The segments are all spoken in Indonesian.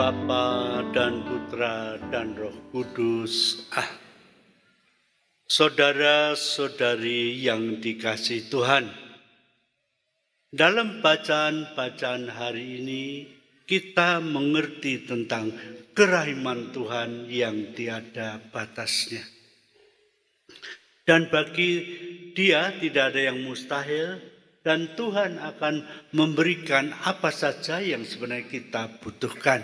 Bapa dan Putra dan Roh Kudus. Ah. Saudara-saudari yang dikasih Tuhan, dalam bacaan-bacaan hari ini kita mengerti tentang kerahiman Tuhan yang tiada batasnya. Dan bagi dia tidak ada yang mustahil, dan Tuhan akan memberikan apa saja yang sebenarnya kita butuhkan.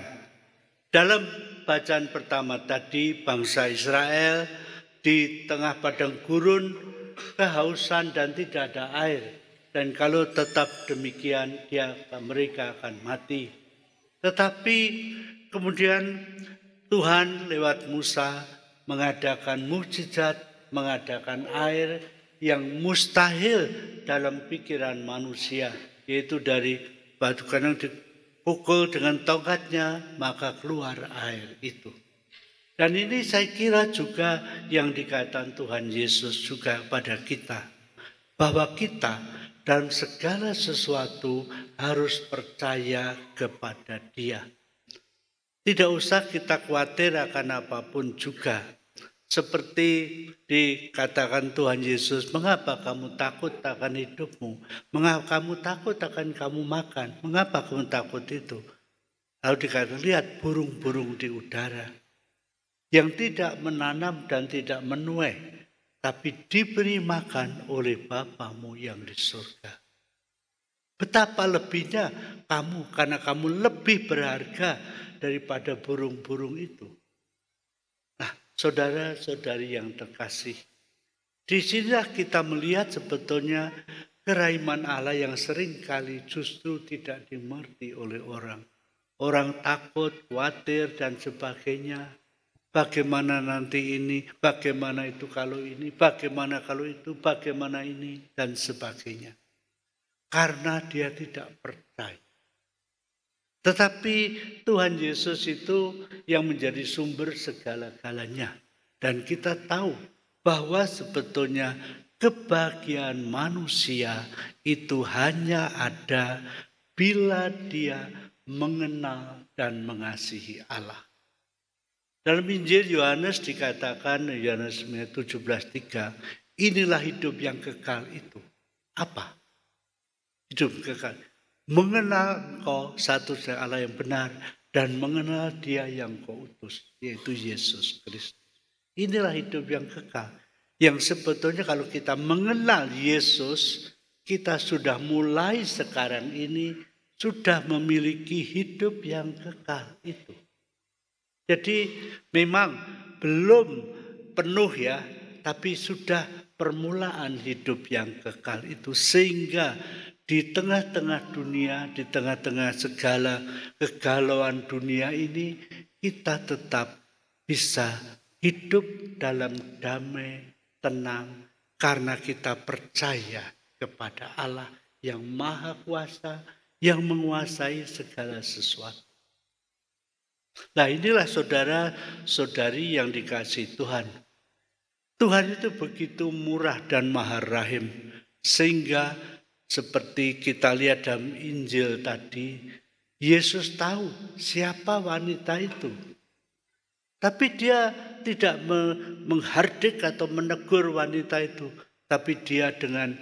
Dalam bacaan pertama tadi, bangsa Israel di tengah padang gurun kehausan dan tidak ada air. Dan kalau tetap demikian, dia ya, mereka akan mati. Tetapi kemudian Tuhan lewat Musa mengadakan mukjizat, mengadakan air yang mustahil dalam pikiran manusia, yaitu dari batu kandang pukul dengan tongkatnya maka keluar air itu. Dan ini saya kira juga yang dikatakan Tuhan Yesus juga pada kita. Bahwa kita dalam segala sesuatu harus percaya kepada dia. Tidak usah kita khawatir akan apapun juga. Seperti dikatakan Tuhan Yesus, mengapa kamu takut akan hidupmu? Mengapa kamu takut akan kamu makan? Mengapa kamu takut itu? Lalu dikatakan, lihat burung-burung di udara. Yang tidak menanam dan tidak menuai. Tapi diberi makan oleh Bapamu yang di surga. Betapa lebihnya kamu karena kamu lebih berharga daripada burung-burung itu. Saudara-saudari yang terkasih, di sinilah kita melihat sebetulnya keraiman Allah yang seringkali justru tidak dimengerti oleh orang. Orang takut, khawatir, dan sebagainya. Bagaimana nanti ini, bagaimana itu kalau ini, bagaimana kalau itu, bagaimana ini, dan sebagainya. Karena dia tidak percaya tetapi Tuhan Yesus itu yang menjadi sumber segala-galanya. Dan kita tahu bahwa sebetulnya kebahagiaan manusia itu hanya ada bila dia mengenal dan mengasihi Allah. Dalam Injil Yohanes dikatakan Yohanes 17:3, inilah hidup yang kekal itu. Apa? Hidup kekal mengenal kau satu Allah yang benar dan mengenal dia yang kau utus yaitu Yesus Kristus. Inilah hidup yang kekal. Yang sebetulnya kalau kita mengenal Yesus, kita sudah mulai sekarang ini sudah memiliki hidup yang kekal itu. Jadi memang belum penuh ya, tapi sudah permulaan hidup yang kekal itu sehingga di tengah-tengah dunia, di tengah-tengah segala kegalauan dunia ini, kita tetap bisa hidup dalam damai, tenang, karena kita percaya kepada Allah yang Maha Kuasa, yang menguasai segala sesuatu. Nah inilah saudara-saudari yang dikasih Tuhan. Tuhan itu begitu murah dan maha rahim. Sehingga seperti kita lihat dalam Injil tadi, Yesus tahu siapa wanita itu. Tapi dia tidak menghardik atau menegur wanita itu. Tapi dia dengan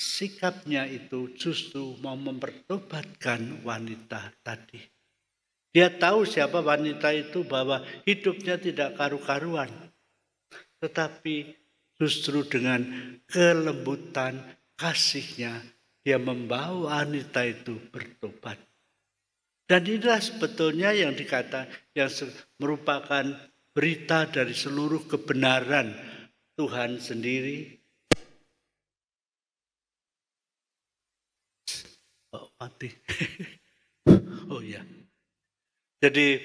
sikapnya itu justru mau mempertobatkan wanita tadi. Dia tahu siapa wanita itu bahwa hidupnya tidak karu-karuan. Tetapi justru dengan kelembutan kasihnya yang membawa wanita itu bertobat. Dan inilah sebetulnya yang dikata yang merupakan berita dari seluruh kebenaran Tuhan sendiri. Oh, mati. oh ya. Jadi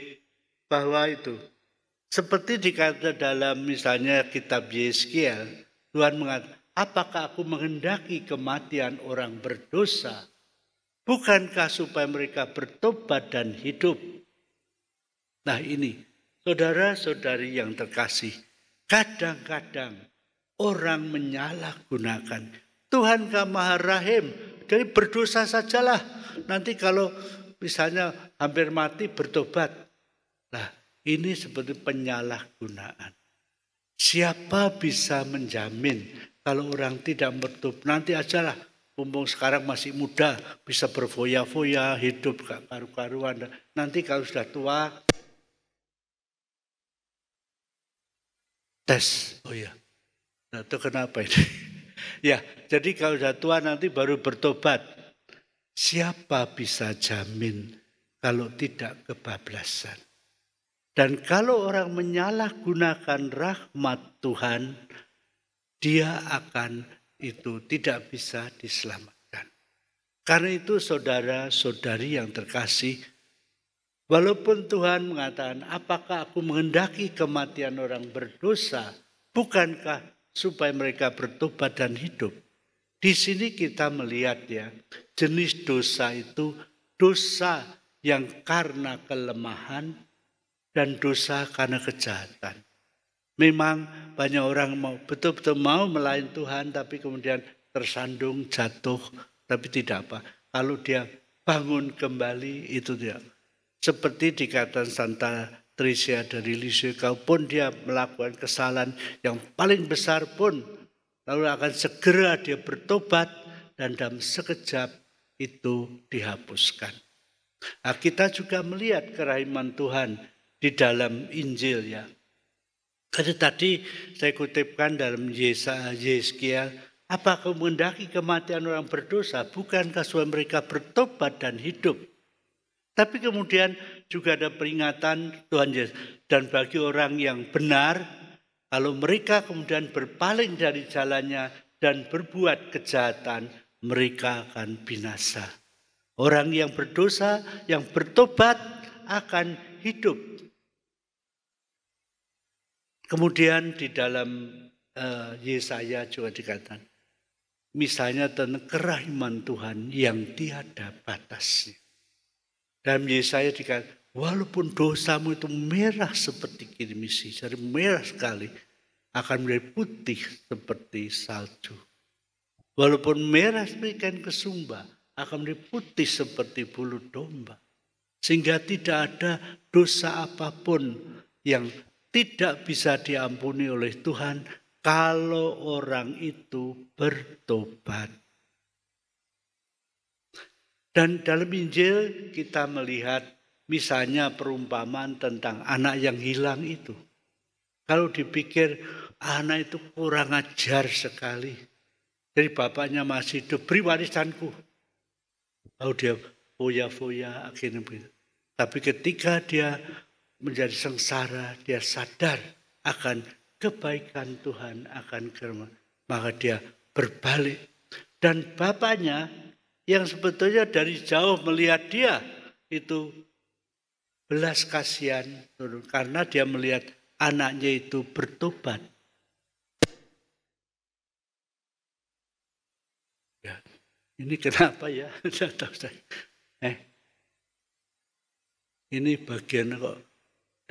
bahwa itu seperti dikata dalam misalnya kitab Yeskiel, Tuhan mengatakan Apakah aku menghendaki kematian orang berdosa? Bukankah supaya mereka bertobat dan hidup? Nah ini, saudara-saudari yang terkasih, kadang-kadang orang menyalahgunakan. Tuhan kamaha Maha Rahim, jadi berdosa sajalah. Nanti kalau misalnya hampir mati bertobat. Nah ini seperti penyalahgunaan. Siapa bisa menjamin kalau orang tidak bertobat, nanti ajalah. Mumpung sekarang masih muda, bisa berfoya-foya, hidup gak karu-karuan. Nanti kalau sudah tua, tes. Oh iya, nah, itu kenapa ini? ya, jadi kalau sudah tua nanti baru bertobat. Siapa bisa jamin kalau tidak kebablasan? Dan kalau orang menyalahgunakan rahmat Tuhan, dia akan itu tidak bisa diselamatkan. Karena itu saudara-saudari yang terkasih, walaupun Tuhan mengatakan, apakah aku menghendaki kematian orang berdosa, bukankah supaya mereka bertobat dan hidup. Di sini kita melihat ya, jenis dosa itu dosa yang karena kelemahan dan dosa karena kejahatan. Memang banyak orang mau betul-betul mau melayan Tuhan tapi kemudian tersandung jatuh tapi tidak apa. Kalau dia bangun kembali itu dia. Seperti dikatakan Santa Tricia dari Lisieux, kalaupun dia melakukan kesalahan yang paling besar pun, lalu akan segera dia bertobat dan dalam sekejap itu dihapuskan. Nah, kita juga melihat kerahiman Tuhan di dalam Injil ya. Karena tadi saya kutipkan dalam Yesaya, apa kau kematian orang berdosa? Bukankah supaya mereka bertobat dan hidup? Tapi kemudian juga ada peringatan Tuhan Yesus. Dan bagi orang yang benar, kalau mereka kemudian berpaling dari jalannya dan berbuat kejahatan, mereka akan binasa. Orang yang berdosa, yang bertobat akan hidup Kemudian di dalam uh, Yesaya juga dikatakan, misalnya tentang kerahiman Tuhan yang tiada batasnya. Dalam Yesaya dikatakan, walaupun dosamu itu merah seperti kirmisi, jadi merah sekali, akan menjadi putih seperti salju. Walaupun merah seperti kain kesumba, akan menjadi putih seperti bulu domba. Sehingga tidak ada dosa apapun yang tidak bisa diampuni oleh Tuhan kalau orang itu bertobat. Dan dalam Injil kita melihat misalnya perumpamaan tentang anak yang hilang itu. Kalau dipikir anak itu kurang ajar sekali. Jadi bapaknya masih hidup, beri warisanku. Lalu dia foya-foya akhirnya. Tapi ketika dia menjadi sengsara, dia sadar akan kebaikan Tuhan, akan kerma. Maka dia berbalik. Dan bapaknya yang sebetulnya dari jauh melihat dia itu belas kasihan Karena dia melihat anaknya itu bertobat. Ya, ini kenapa ya? Eh, ini bagian kok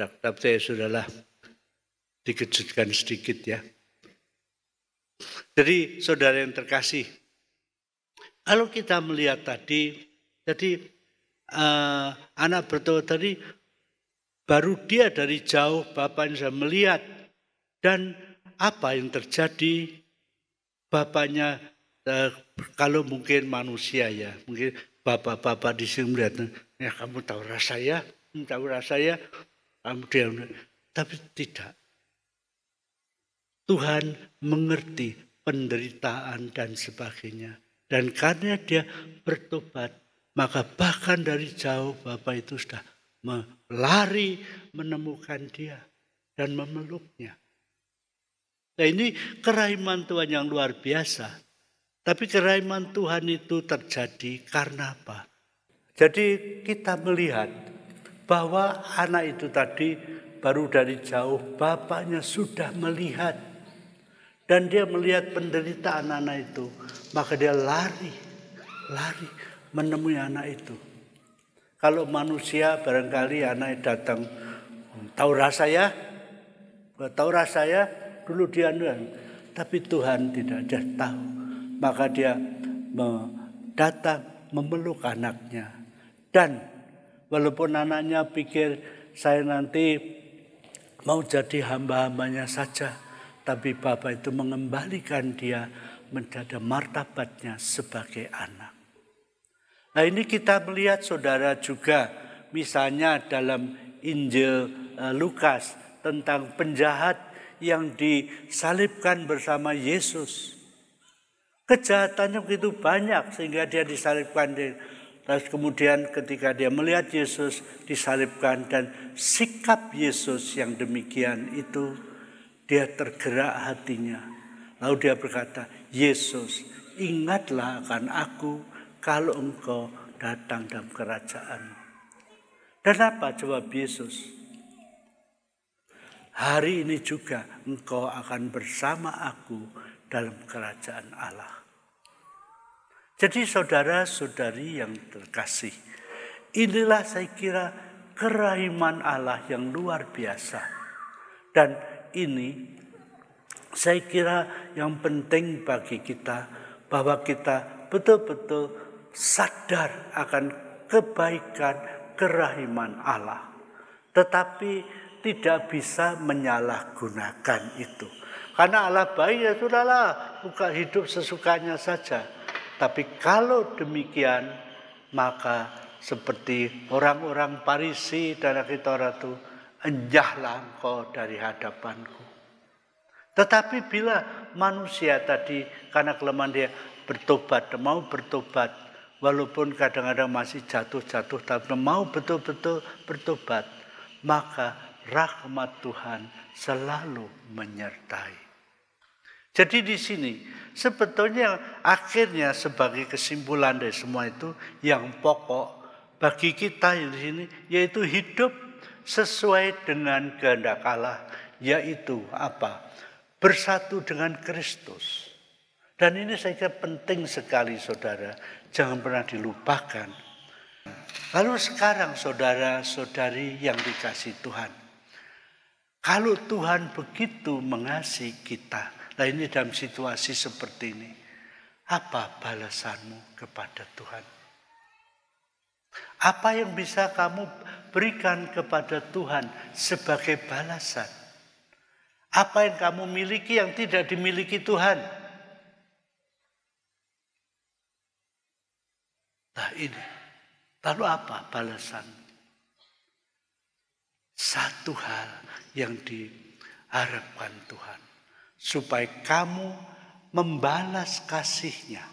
tapi saya sudahlah dikejutkan sedikit ya. Jadi saudara yang terkasih, kalau kita melihat tadi, jadi uh, anak bertobat tadi baru dia dari jauh bapaknya sudah melihat dan apa yang terjadi bapaknya uh, kalau mungkin manusia ya mungkin bapak-bapak di sini melihat ya kamu tahu rasa ya kamu hmm, tahu rasa ya tapi tidak. Tuhan mengerti penderitaan dan sebagainya. Dan karena dia bertobat, maka bahkan dari jauh Bapak itu sudah melari menemukan dia dan memeluknya. Nah ini keraiman Tuhan yang luar biasa. Tapi keraiman Tuhan itu terjadi karena apa? Jadi kita melihat bahwa anak itu tadi baru dari jauh bapaknya sudah melihat dan dia melihat penderitaan anak itu maka dia lari lari menemui anak itu kalau manusia barangkali anak itu datang hmm, tahu rasa ya tahu rasa ya dulu dia tapi Tuhan tidak ada tahu maka dia datang memeluk anaknya dan Walaupun anaknya pikir saya nanti mau jadi hamba-hambanya saja. Tapi Bapak itu mengembalikan dia menjadi martabatnya sebagai anak. Nah ini kita melihat saudara juga misalnya dalam Injil eh, Lukas tentang penjahat yang disalibkan bersama Yesus. Kejahatannya begitu banyak sehingga dia disalibkan. Lalu kemudian ketika dia melihat Yesus disalibkan dan sikap Yesus yang demikian itu dia tergerak hatinya. Lalu dia berkata, Yesus ingatlah akan aku kalau engkau datang dalam kerajaan. Dan apa jawab Yesus? Hari ini juga engkau akan bersama aku dalam kerajaan Allah. Jadi saudara-saudari yang terkasih, inilah saya kira kerahiman Allah yang luar biasa. Dan ini saya kira yang penting bagi kita bahwa kita betul-betul sadar akan kebaikan kerahiman Allah. Tetapi tidak bisa menyalahgunakan itu. Karena Allah baik ya sudahlah, buka hidup sesukanya saja. Tapi kalau demikian, maka seperti orang-orang Parisi dan Akitora itu enjahlah engkau dari hadapanku. Tetapi bila manusia tadi karena kelemahan dia bertobat, mau bertobat, walaupun kadang-kadang masih jatuh-jatuh, tapi mau betul-betul bertobat, maka rahmat Tuhan selalu menyertai. Jadi di sini sebetulnya akhirnya sebagai kesimpulan dari semua itu yang pokok bagi kita di sini yaitu hidup sesuai dengan kehendak Allah yaitu apa? Bersatu dengan Kristus. Dan ini saya kira penting sekali saudara, jangan pernah dilupakan. Lalu sekarang saudara-saudari yang dikasih Tuhan. Kalau Tuhan begitu mengasihi kita, Nah ini dalam situasi seperti ini. Apa balasanmu kepada Tuhan? Apa yang bisa kamu berikan kepada Tuhan sebagai balasan? Apa yang kamu miliki yang tidak dimiliki Tuhan? Nah ini, lalu apa balasan? Satu hal yang diharapkan Tuhan supaya kamu membalas kasihnya.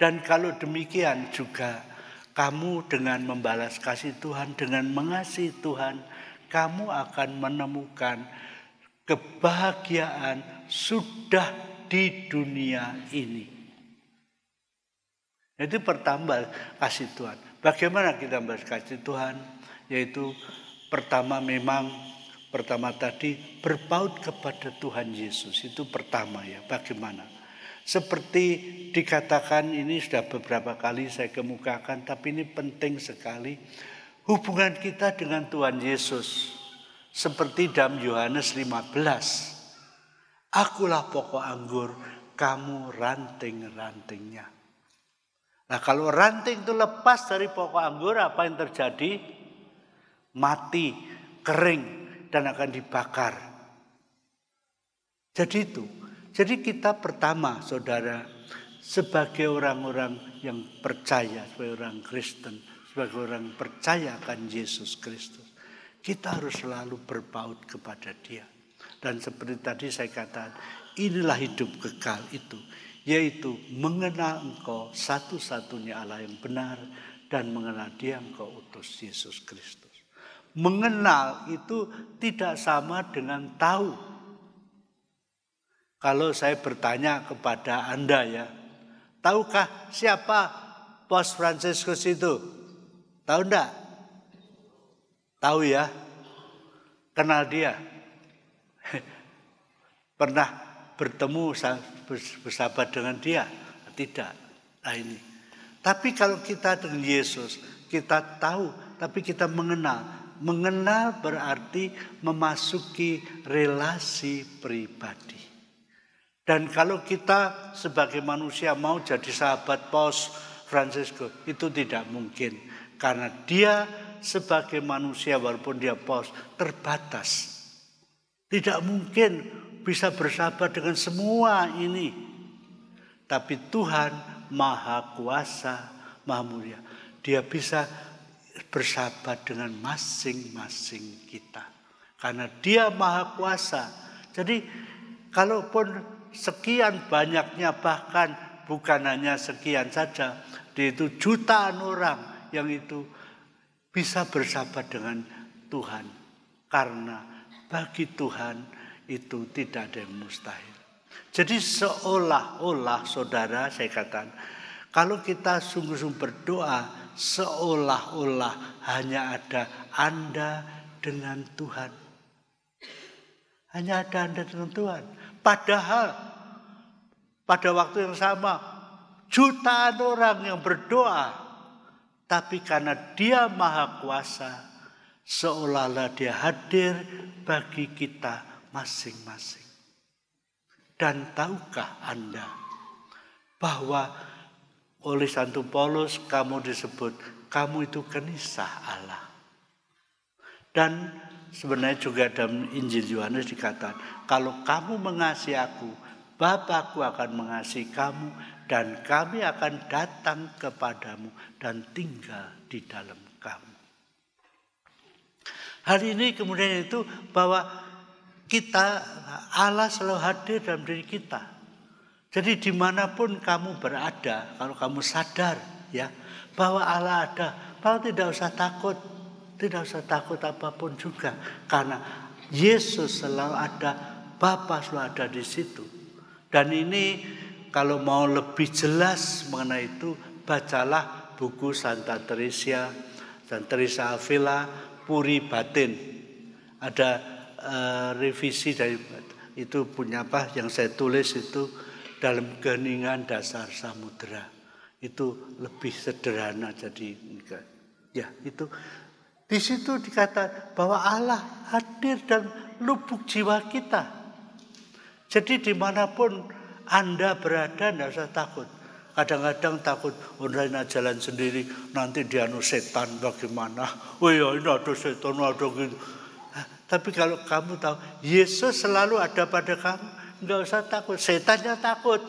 Dan kalau demikian juga kamu dengan membalas kasih Tuhan, dengan mengasihi Tuhan, kamu akan menemukan kebahagiaan sudah di dunia ini. Itu pertambah kasih Tuhan. Bagaimana kita membalas kasih Tuhan? Yaitu pertama memang Pertama tadi berpaut kepada Tuhan Yesus itu pertama ya bagaimana? Seperti dikatakan ini sudah beberapa kali saya kemukakan tapi ini penting sekali hubungan kita dengan Tuhan Yesus seperti dalam Yohanes 15. Akulah pokok anggur, kamu ranting-rantingnya. Nah kalau ranting itu lepas dari pokok anggur apa yang terjadi? Mati, kering, dan akan dibakar. Jadi itu. Jadi kita pertama saudara sebagai orang-orang yang percaya, sebagai orang Kristen, sebagai orang percaya akan Yesus Kristus. Kita harus selalu berpaut kepada dia. Dan seperti tadi saya katakan, inilah hidup kekal itu. Yaitu mengenal engkau satu-satunya Allah yang benar dan mengenal dia engkau utus Yesus Kristus. Mengenal itu tidak sama dengan tahu. Kalau saya bertanya kepada Anda ya, tahukah siapa Pos Franciscus itu? Tahu enggak? Tahu ya? Kenal dia? Pernah bertemu bersahabat dengan dia? Tidak. Nah ini. Tapi kalau kita dengan Yesus, kita tahu, tapi kita mengenal mengenal berarti memasuki relasi pribadi. Dan kalau kita sebagai manusia mau jadi sahabat Paus Francisco, itu tidak mungkin. Karena dia sebagai manusia walaupun dia Paus terbatas. Tidak mungkin bisa bersahabat dengan semua ini. Tapi Tuhan Maha Kuasa, Maha Mulia. Dia bisa bersahabat dengan masing-masing kita. Karena dia maha kuasa. Jadi kalaupun sekian banyaknya bahkan bukan hanya sekian saja. Itu jutaan orang yang itu bisa bersahabat dengan Tuhan. Karena bagi Tuhan itu tidak ada yang mustahil. Jadi seolah-olah saudara saya katakan. Kalau kita sungguh-sungguh berdoa seolah-olah hanya ada Anda dengan Tuhan. Hanya ada Anda dengan Tuhan. Padahal pada waktu yang sama jutaan orang yang berdoa. Tapi karena dia maha kuasa seolah-olah dia hadir bagi kita masing-masing. Dan tahukah Anda bahwa oleh Santo Paulus kamu disebut, kamu itu kenisah Allah. Dan sebenarnya juga dalam Injil Yohanes dikatakan, kalau kamu mengasihi aku, Bapakku akan mengasihi kamu dan kami akan datang kepadamu dan tinggal di dalam kamu. Hari ini kemudian itu bahwa kita Allah selalu hadir dalam diri kita. Jadi dimanapun kamu berada, kalau kamu sadar ya bahwa Allah ada, kamu tidak usah takut, tidak usah takut apapun juga, karena Yesus selalu ada, Bapa selalu ada di situ. Dan ini kalau mau lebih jelas mengenai itu, bacalah buku Santa Teresa, dan Teresa Avila, Puri Batin. Ada uh, revisi dari itu punya apa yang saya tulis itu dalam keningan dasar samudera itu lebih sederhana jadi ya itu di situ dikata bahwa Allah hadir dan lubuk jiwa kita. Jadi dimanapun Anda berada, tidak usah takut. Kadang-kadang takut, online oh, jalan sendiri, nanti dianu setan bagaimana. Oh ya ini ada setan, ada gitu. Tapi kalau kamu tahu, Yesus selalu ada pada kamu. Nggak usah takut. Setannya takut.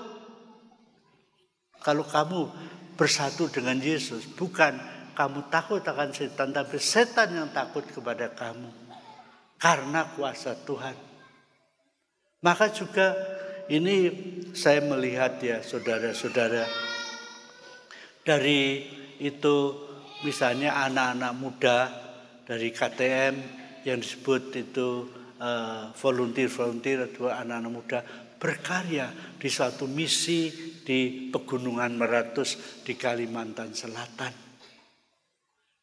Kalau kamu bersatu dengan Yesus, bukan kamu takut akan setan, tapi setan yang takut kepada kamu karena kuasa Tuhan. Maka juga ini saya melihat ya saudara-saudara dari itu misalnya anak-anak muda dari KTM yang disebut itu volunteer-volunteer eh, uh, atau anak-anak muda berkarya di satu misi di Pegunungan Meratus di Kalimantan Selatan.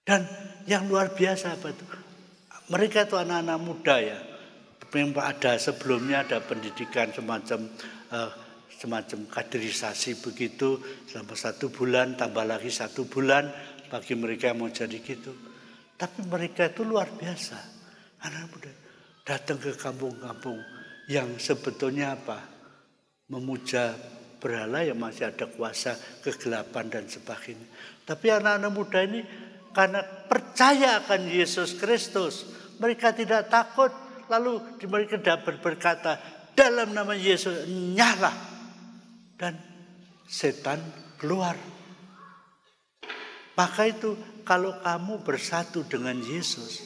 Dan yang luar biasa apa itu? Mereka itu anak-anak muda ya. Memang ada sebelumnya ada pendidikan semacam uh, semacam kaderisasi begitu selama satu bulan tambah lagi satu bulan bagi mereka yang mau jadi gitu. Tapi mereka itu luar biasa anak muda datang ke kampung-kampung yang sebetulnya apa? Memuja berhala yang masih ada kuasa kegelapan dan sebagainya. Tapi anak-anak muda ini karena percaya akan Yesus Kristus, mereka tidak takut. Lalu mereka dapat berkata, dalam nama Yesus nyala. Dan setan keluar. Maka itu kalau kamu bersatu dengan Yesus,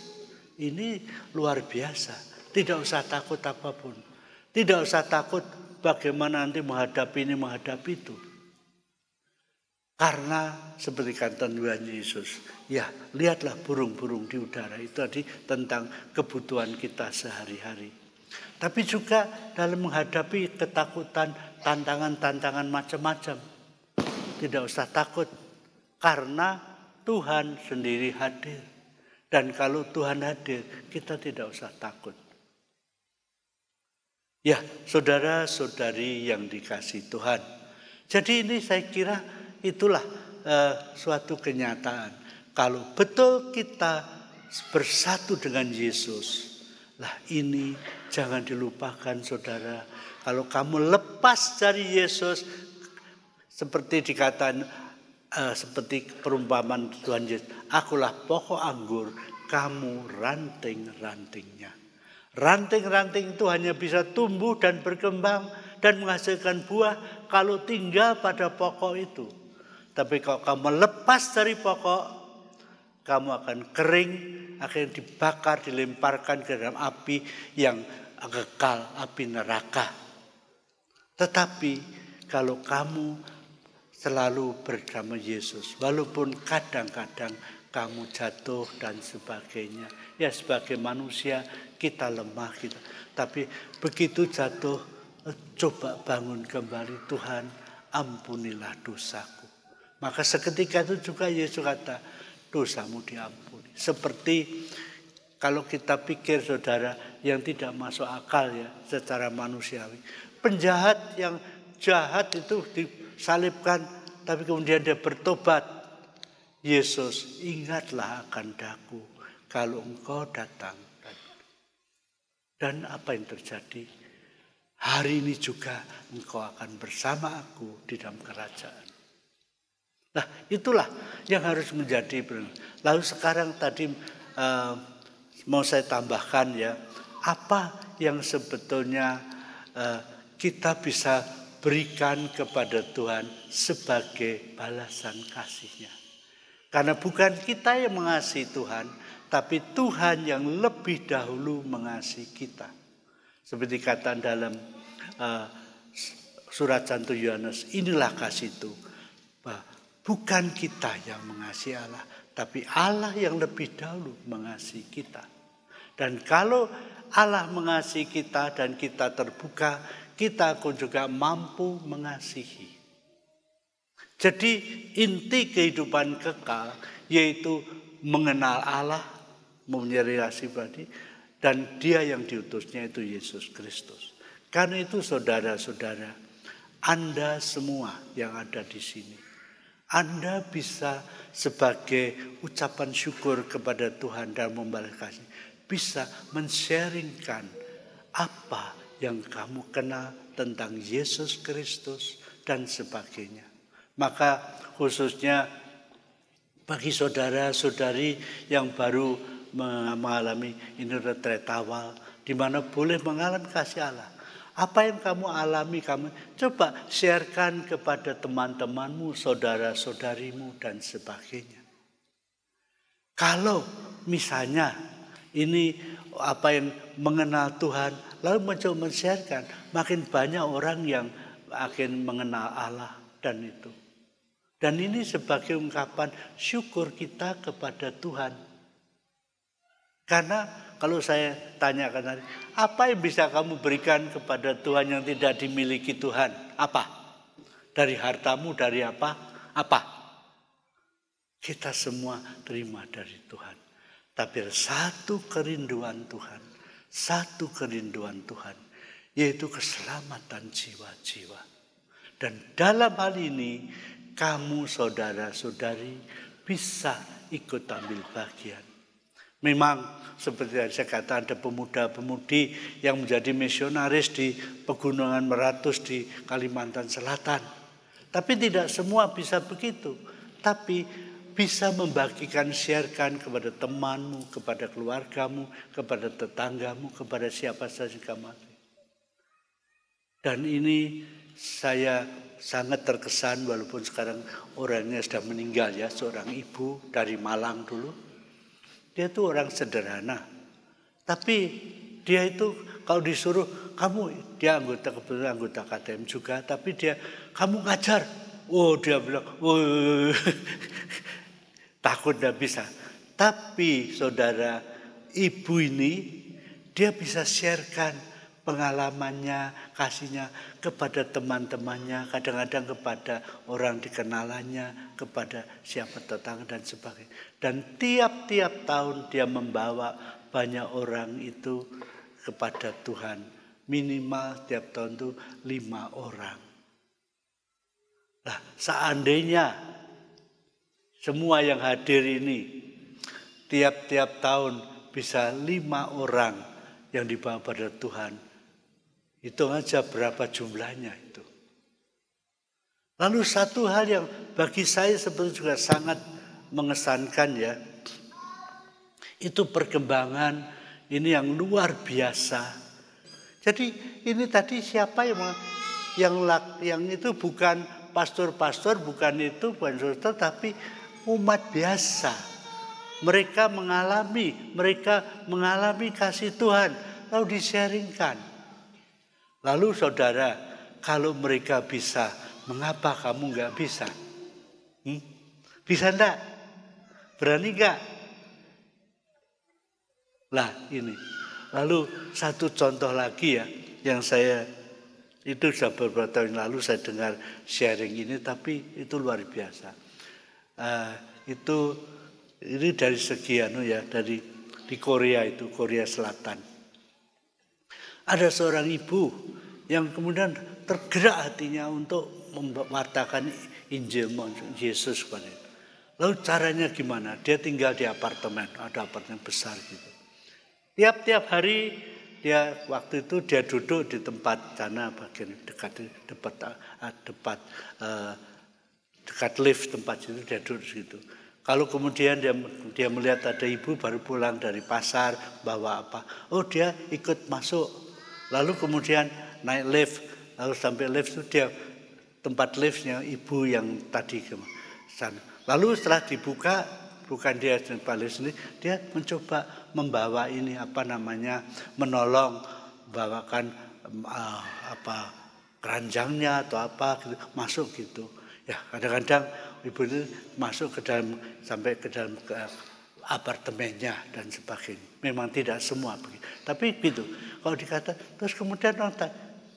ini luar biasa. Tidak usah takut apapun. Tidak usah takut bagaimana nanti menghadapi ini, menghadapi itu. Karena seperti kata Tuhan Yesus, ya lihatlah burung-burung di udara itu tadi tentang kebutuhan kita sehari-hari. Tapi juga dalam menghadapi ketakutan, tantangan-tantangan macam-macam. Tidak usah takut karena Tuhan sendiri hadir. Dan kalau Tuhan hadir, kita tidak usah takut. Ya, saudara-saudari yang dikasih Tuhan. Jadi ini saya kira itulah eh, suatu kenyataan. Kalau betul kita bersatu dengan Yesus, lah ini jangan dilupakan saudara. Kalau kamu lepas dari Yesus, seperti dikatakan eh, seperti perumpamaan Tuhan Yesus, akulah pokok anggur, kamu ranting-rantingnya. Ranting-ranting itu hanya bisa tumbuh dan berkembang dan menghasilkan buah kalau tinggal pada pokok itu. Tapi kalau kamu lepas dari pokok, kamu akan kering, akan dibakar, dilemparkan ke dalam api yang kekal, api neraka. Tetapi kalau kamu selalu bersama Yesus, walaupun kadang-kadang kamu jatuh dan sebagainya. Ya sebagai manusia kita lemah kita. Gitu. Tapi begitu jatuh eh, coba bangun kembali Tuhan ampunilah dosaku. Maka seketika itu juga Yesus kata dosamu diampuni. Seperti kalau kita pikir saudara yang tidak masuk akal ya secara manusiawi. Penjahat yang jahat itu disalibkan tapi kemudian dia bertobat Yesus, ingatlah akan daku kalau engkau datang. Dan apa yang terjadi? Hari ini juga engkau akan bersama aku di dalam kerajaan. Nah itulah yang harus menjadi. Lalu sekarang tadi uh, mau saya tambahkan ya. Apa yang sebetulnya uh, kita bisa berikan kepada Tuhan sebagai balasan kasihnya. Karena bukan kita yang mengasihi Tuhan, tapi Tuhan yang lebih dahulu mengasihi kita. Seperti kata dalam uh, surat Santo Yohanes, inilah kasih itu. Bukan kita yang mengasihi Allah, tapi Allah yang lebih dahulu mengasihi kita. Dan kalau Allah mengasihi kita dan kita terbuka, kita pun juga mampu mengasihi. Jadi inti kehidupan kekal yaitu mengenal Allah, mempunyai relasi pribadi, dan dia yang diutusnya itu Yesus Kristus. Karena itu saudara-saudara, Anda semua yang ada di sini, anda bisa sebagai ucapan syukur kepada Tuhan dan membalas kasih. Bisa mensharingkan apa yang kamu kenal tentang Yesus Kristus dan sebagainya. Maka khususnya bagi saudara-saudari yang baru mengalami inner awal di mana boleh mengalami kasih Allah. Apa yang kamu alami, kamu coba sharekan kepada teman-temanmu, saudara-saudarimu, dan sebagainya. Kalau misalnya ini apa yang mengenal Tuhan, lalu mencoba men-sharekan, makin banyak orang yang akan mengenal Allah dan itu. Dan ini sebagai ungkapan syukur kita kepada Tuhan. Karena kalau saya tanyakan tadi, apa yang bisa kamu berikan kepada Tuhan yang tidak dimiliki Tuhan? Apa? Dari hartamu, dari apa? Apa? Kita semua terima dari Tuhan. Tapi satu kerinduan Tuhan, satu kerinduan Tuhan, yaitu keselamatan jiwa-jiwa dan dalam hal ini kamu saudara-saudari bisa ikut ambil bagian. Memang seperti yang saya kata ada pemuda-pemudi yang menjadi misionaris di Pegunungan Meratus di Kalimantan Selatan. Tapi tidak semua bisa begitu. Tapi bisa membagikan, siarkan kepada temanmu, kepada keluargamu, kepada tetanggamu, kepada siapa saja kamu. Dan ini saya sangat terkesan walaupun sekarang orangnya sudah meninggal ya, seorang ibu dari Malang dulu. Dia tuh orang sederhana. Tapi dia itu kalau disuruh kamu dia anggota kebetulan anggota KTM juga, tapi dia kamu ngajar. Oh dia bilang, oh, takut tidak bisa. Tapi saudara ibu ini dia bisa sharekan pengalamannya, kasihnya kepada teman-temannya, kadang-kadang kepada orang dikenalannya, kepada siapa tetangga dan sebagainya. Dan tiap-tiap tahun dia membawa banyak orang itu kepada Tuhan. Minimal tiap tahun itu lima orang. Nah, seandainya semua yang hadir ini tiap-tiap tahun bisa lima orang yang dibawa pada Tuhan Hitung aja berapa jumlahnya itu. Lalu satu hal yang bagi saya sebetulnya juga sangat mengesankan ya. Itu perkembangan ini yang luar biasa. Jadi ini tadi siapa yang yang yang itu bukan pastor-pastor, bukan itu, bukan suster, tapi umat biasa. Mereka mengalami, mereka mengalami kasih Tuhan, lalu diseringkan. Lalu saudara, kalau mereka bisa, mengapa kamu nggak bisa? Hmm? Bisa enggak? Berani enggak? Lah ini. Lalu satu contoh lagi ya yang saya itu sudah beberapa tahun lalu saya dengar sharing ini tapi itu luar biasa. Uh, itu ini dari segi anu ya dari di Korea itu Korea Selatan ada seorang ibu yang kemudian tergerak hatinya untuk mewartakan Injil Yesus kepada itu. Lalu caranya gimana? Dia tinggal di apartemen, ada apartemen besar gitu. Tiap-tiap hari dia waktu itu dia duduk di tempat sana bagian dekat dekat dekat eh, eh, dekat lift tempat itu dia duduk situ. Kalau kemudian dia dia melihat ada ibu baru pulang dari pasar bawa apa, oh dia ikut masuk Lalu kemudian naik lift, lalu sampai lift itu dia tempat liftnya ibu yang tadi sana. Lalu setelah dibuka, bukan dia tempat lift sendiri, dia mencoba membawa ini apa namanya, menolong bawakan uh, apa keranjangnya atau apa gitu, masuk gitu. Ya kadang-kadang ibu itu masuk ke dalam sampai ke dalam ke, eh, apartemennya dan sebagainya. Memang tidak semua begitu. Tapi gitu, kalau dikata, terus kemudian orang tanya,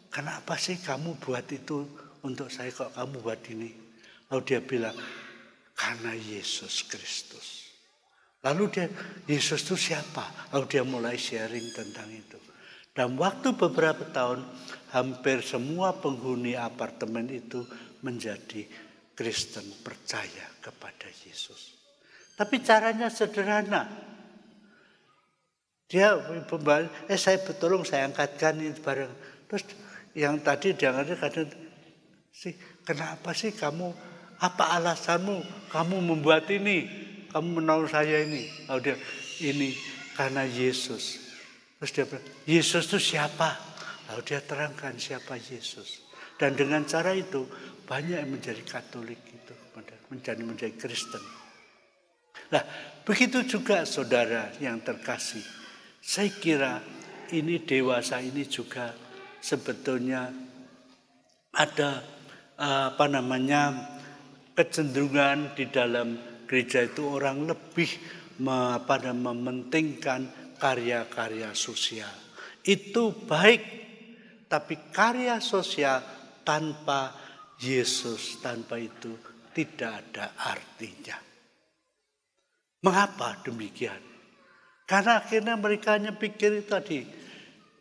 kenapa sih kamu buat itu untuk saya kok kamu buat ini? Lalu dia bilang, karena Yesus Kristus. Lalu dia, Yesus itu siapa? Lalu dia mulai sharing tentang itu. Dan waktu beberapa tahun, hampir semua penghuni apartemen itu menjadi Kristen percaya kepada Yesus. Tapi caranya sederhana. Dia pembalik, eh saya bertolong saya angkatkan ini bareng. Terus yang tadi dia kadang sih kenapa sih kamu apa alasanmu kamu membuat ini kamu menolong saya ini oh dia ini karena Yesus terus dia bilang Yesus itu siapa lalu dia terangkan siapa Yesus dan dengan cara itu banyak yang menjadi Katolik itu menjadi menjadi Kristen Nah, begitu juga saudara yang terkasih. Saya kira ini dewasa ini juga sebetulnya ada eh, apa namanya kecenderungan di dalam gereja itu orang lebih pada mementingkan karya-karya sosial. Itu baik, tapi karya sosial tanpa Yesus tanpa itu tidak ada artinya. Mengapa demikian? Karena akhirnya mereka hanya pikir itu tadi.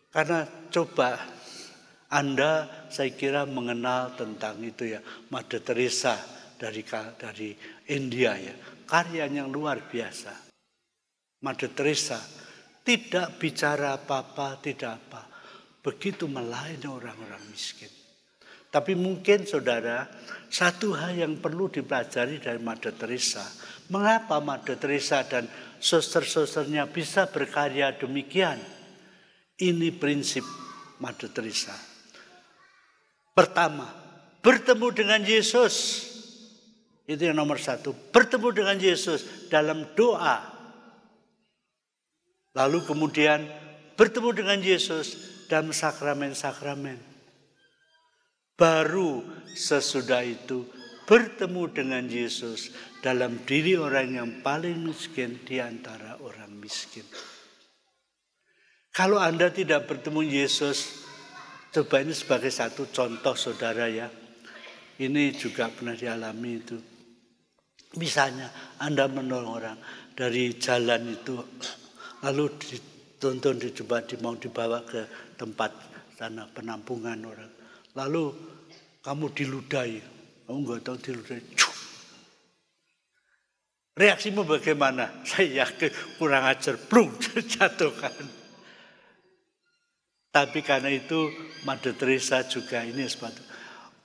Karena coba Anda saya kira mengenal tentang itu ya. Mother Teresa dari dari India ya. Karya yang luar biasa. Mother Teresa tidak bicara apa-apa, tidak apa. Begitu melayani orang-orang miskin. Tapi mungkin saudara, satu hal yang perlu dipelajari dari Mother Teresa. Mengapa Mother Teresa dan suster-susternya bisa berkarya demikian? Ini prinsip Mother Teresa. Pertama, bertemu dengan Yesus. Itu yang nomor satu. Bertemu dengan Yesus dalam doa. Lalu kemudian bertemu dengan Yesus dalam sakramen-sakramen. Baru sesudah itu bertemu dengan Yesus dalam diri orang yang paling miskin di antara orang miskin. Kalau Anda tidak bertemu Yesus, coba ini sebagai satu contoh saudara ya. Ini juga pernah dialami itu. Misalnya Anda menolong orang dari jalan itu, lalu dituntun dicoba mau dibawa ke tempat sana penampungan orang. Lalu kamu diludahi. Kamu nggak tahu diludahi. Cuk. Reaksimu bagaimana? Saya yakin kurang ajar. Plung, jatuhkan. Tapi karena itu Madre Teresa juga ini sepatu.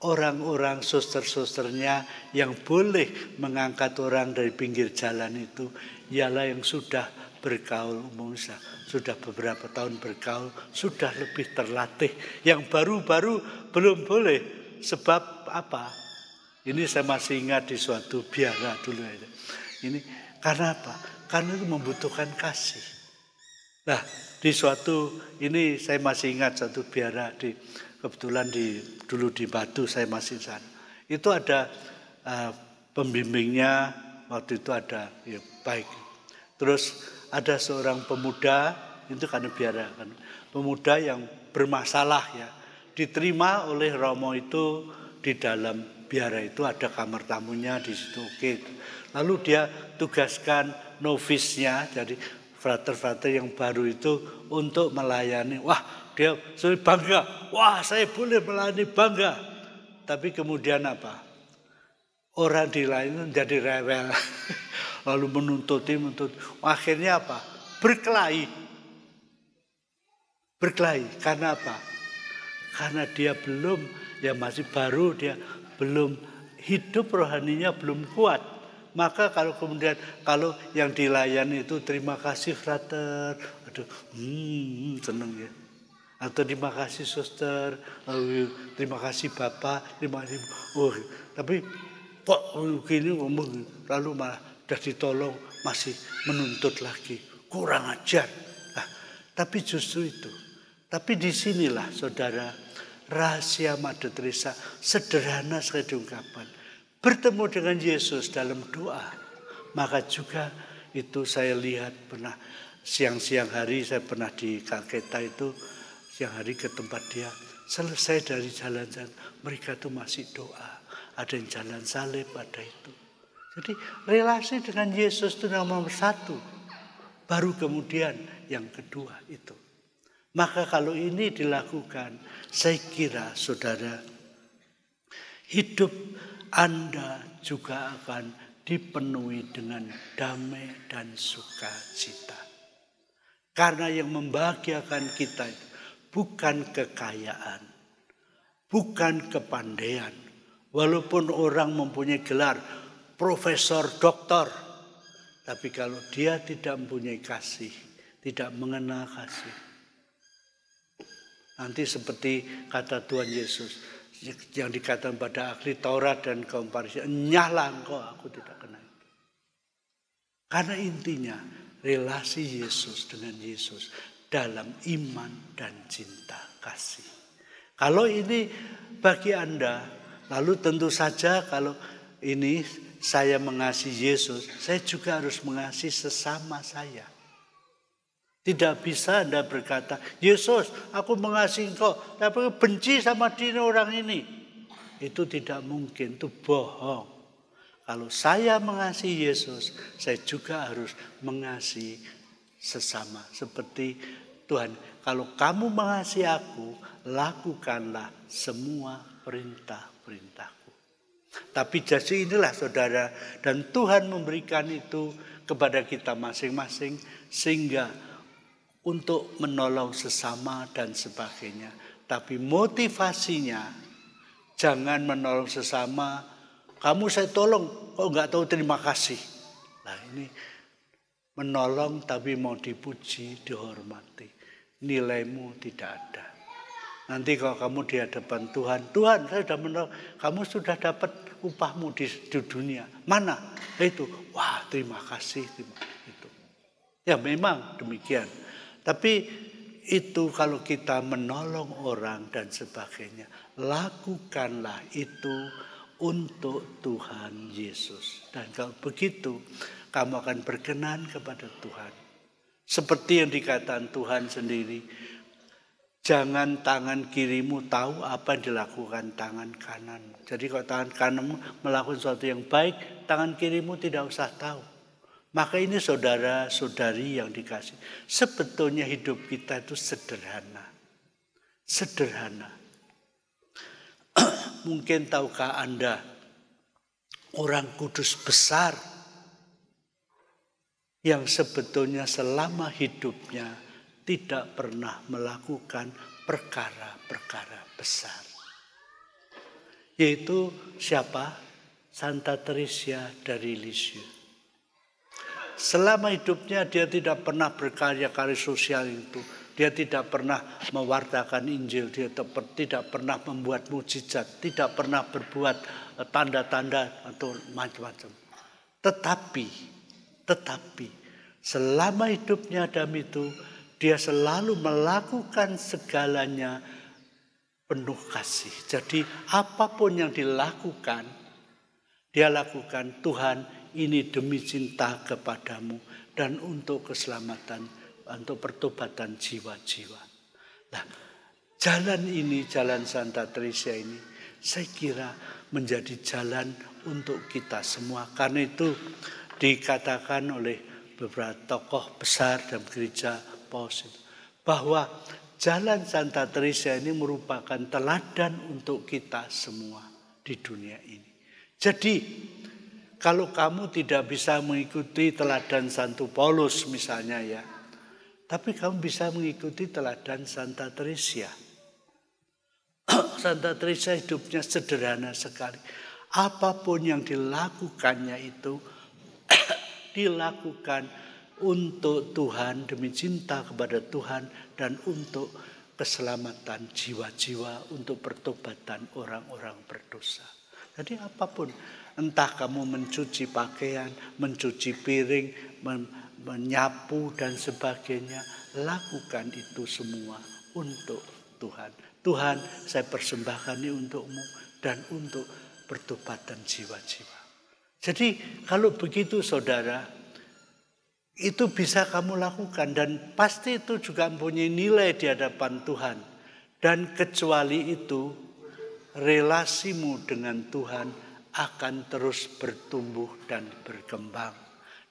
Orang-orang suster-susternya yang boleh mengangkat orang dari pinggir jalan itu ialah yang sudah bergaul umum sudah beberapa tahun bergaul sudah lebih terlatih yang baru-baru belum boleh sebab apa ini saya masih ingat di suatu biara dulu ini karena apa karena itu membutuhkan kasih nah di suatu ini saya masih ingat satu biara di kebetulan di dulu di Batu saya masih sana itu ada uh, pembimbingnya waktu itu ada ya, baik terus ada seorang pemuda itu karena biara kan pemuda yang bermasalah ya diterima oleh Romo itu di dalam biara itu ada kamar tamunya di situ oke lalu dia tugaskan novisnya jadi frater-frater yang baru itu untuk melayani wah dia saya bangga wah saya boleh melayani bangga tapi kemudian apa orang di lain menjadi rewel lalu menuntuti, menuntut. Akhirnya apa? Berkelahi. Berkelahi. Karena apa? Karena dia belum, ya masih baru dia belum hidup rohaninya belum kuat. Maka kalau kemudian kalau yang dilayani itu terima kasih frater, aduh, hmm, seneng ya. Atau terima kasih suster, terima kasih bapak, terima kasih. Oh, tapi kok begini ngomong lalu malah sudah ditolong masih menuntut lagi. Kurang ajar. Nah, tapi justru itu. Tapi disinilah saudara rahasia Madre Teresa sederhana sekali diungkapkan. Bertemu dengan Yesus dalam doa. Maka juga itu saya lihat pernah siang-siang hari saya pernah di Kalketa itu siang hari ke tempat dia selesai dari jalan-jalan mereka tuh masih doa ada yang jalan salib ada itu jadi relasi dengan Yesus itu nomor satu. Baru kemudian yang kedua itu. Maka kalau ini dilakukan, saya kira saudara, hidup Anda juga akan dipenuhi dengan damai dan sukacita. Karena yang membahagiakan kita itu bukan kekayaan, bukan kepandaian. Walaupun orang mempunyai gelar, profesor, doktor. Tapi kalau dia tidak mempunyai kasih, tidak mengenal kasih. Nanti seperti kata Tuhan Yesus yang dikatakan pada ahli Taurat dan kaum Farisi, nyala engkau, aku tidak kenal. Karena intinya relasi Yesus dengan Yesus dalam iman dan cinta kasih. Kalau ini bagi Anda, lalu tentu saja kalau ini saya mengasihi Yesus, saya juga harus mengasihi sesama saya. Tidak bisa Anda berkata, Yesus, aku mengasihi engkau, tapi benci sama diri orang ini. Itu tidak mungkin, itu bohong. Kalau saya mengasihi Yesus, saya juga harus mengasihi sesama. Seperti Tuhan, kalau kamu mengasihi aku, lakukanlah semua perintah-perintah. Tapi jasi inilah saudara dan Tuhan memberikan itu kepada kita masing-masing sehingga untuk menolong sesama dan sebagainya. Tapi motivasinya jangan menolong sesama, kamu saya tolong kok nggak tahu terima kasih. Nah ini menolong tapi mau dipuji, dihormati. Nilaimu tidak ada. Nanti kalau kamu di hadapan Tuhan, Tuhan saya sudah menolong, kamu sudah dapat upahmu di, di dunia. Mana? Itu. Wah, terima kasih. Terima, itu. Ya memang demikian. Tapi itu kalau kita menolong orang dan sebagainya, lakukanlah itu untuk Tuhan Yesus. Dan kalau begitu, kamu akan berkenan kepada Tuhan. Seperti yang dikatakan Tuhan sendiri, Jangan tangan kirimu tahu apa yang dilakukan tangan kanan. Jadi kalau tangan kanan melakukan sesuatu yang baik, tangan kirimu tidak usah tahu. Maka ini saudara-saudari yang dikasih. Sebetulnya hidup kita itu sederhana. Sederhana. Mungkin tahukah Anda orang kudus besar yang sebetulnya selama hidupnya tidak pernah melakukan perkara-perkara besar. Yaitu siapa? Santa Teresa dari Lisieux. Selama hidupnya dia tidak pernah berkarya-karya sosial itu. Dia tidak pernah mewartakan Injil, dia tidak pernah membuat mujizat, tidak pernah berbuat eh, tanda-tanda atau macam-macam. Tetapi, tetapi selama hidupnya Adam itu dia selalu melakukan segalanya penuh kasih. Jadi apapun yang dilakukan, dia lakukan Tuhan ini demi cinta kepadamu dan untuk keselamatan, untuk pertobatan jiwa-jiwa. Nah, jalan ini, jalan Santa Teresa ini, saya kira menjadi jalan untuk kita semua. Karena itu dikatakan oleh beberapa tokoh besar dalam gereja positif. Bahwa jalan Santa Teresa ini merupakan teladan untuk kita semua di dunia ini. Jadi kalau kamu tidak bisa mengikuti teladan Santo Paulus misalnya ya, tapi kamu bisa mengikuti teladan Santa Teresa. Santa Teresa hidupnya sederhana sekali. Apapun yang dilakukannya itu dilakukan untuk Tuhan, demi cinta kepada Tuhan, dan untuk keselamatan jiwa-jiwa, untuk pertobatan orang-orang berdosa. Jadi apapun, entah kamu mencuci pakaian, mencuci piring, menyapu dan sebagainya, lakukan itu semua untuk Tuhan. Tuhan, saya persembahkan ini untukmu dan untuk pertobatan jiwa-jiwa. Jadi kalau begitu saudara, itu bisa kamu lakukan dan pasti itu juga mempunyai nilai di hadapan Tuhan. Dan kecuali itu, relasimu dengan Tuhan akan terus bertumbuh dan berkembang.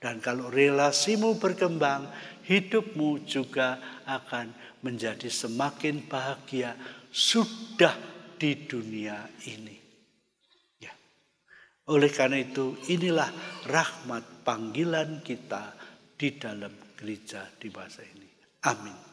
Dan kalau relasimu berkembang, hidupmu juga akan menjadi semakin bahagia sudah di dunia ini. Ya. Oleh karena itu, inilah rahmat panggilan kita di dalam gereja di masa ini. Amin.